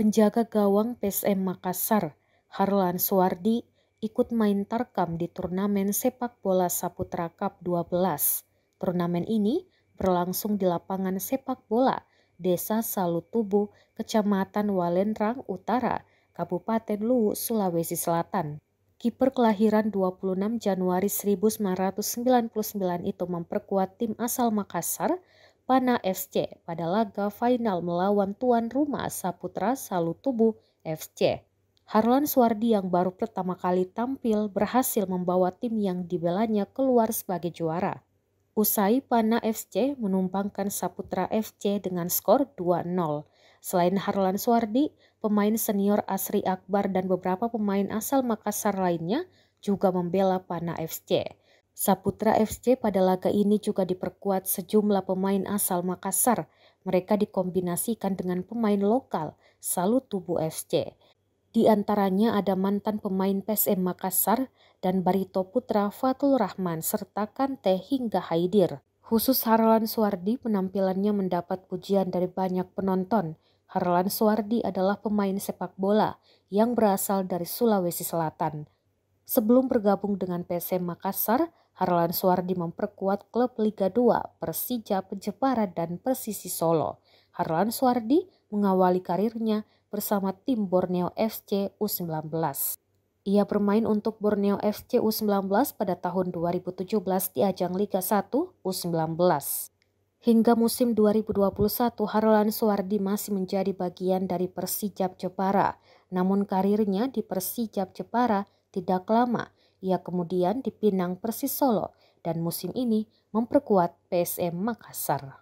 penjaga gawang PSM Makassar, Harlan Suwardi, ikut main tarkam di turnamen sepak bola Saputra Cup 12. Turnamen ini berlangsung di lapangan sepak bola Desa Salutubu, Kecamatan Walenrang Utara, Kabupaten Luwu, Sulawesi Selatan. Kiper kelahiran 26 Januari 1999 itu memperkuat tim asal Makassar Pana FC pada laga final melawan tuan rumah Saputra Salutubu FC. Harlan Suardi yang baru pertama kali tampil berhasil membawa tim yang dibelanya keluar sebagai juara. Usai Pana FC menumpangkan Saputra FC dengan skor 2-0. Selain Harlan Suardi, pemain senior Asri Akbar dan beberapa pemain asal Makassar lainnya juga membela Pana FC. Saputra FC pada laga ini juga diperkuat sejumlah pemain asal Makassar. Mereka dikombinasikan dengan pemain lokal salut tubuh FC. Di antaranya ada mantan pemain PSM Makassar dan Barito Putra Fatul Rahman serta Kante hingga Haidir. Khusus Harlan Suwardi penampilannya mendapat pujian dari banyak penonton. Harlan Suwardi adalah pemain sepak bola yang berasal dari Sulawesi Selatan. Sebelum bergabung dengan PSM Makassar, Harlan Suardi memperkuat klub Liga 2, Persija, Penjepara, dan Persisi Solo. Harlan Suardi mengawali karirnya bersama tim Borneo FC U19. Ia bermain untuk Borneo FC U19 pada tahun 2017 di ajang Liga 1 U19. Hingga musim 2021, Harlan Suardi masih menjadi bagian dari Persijap Jepara. Namun karirnya di Persijap Jepara tidak lama ia kemudian dipinang Persis Solo dan musim ini memperkuat PSM Makassar.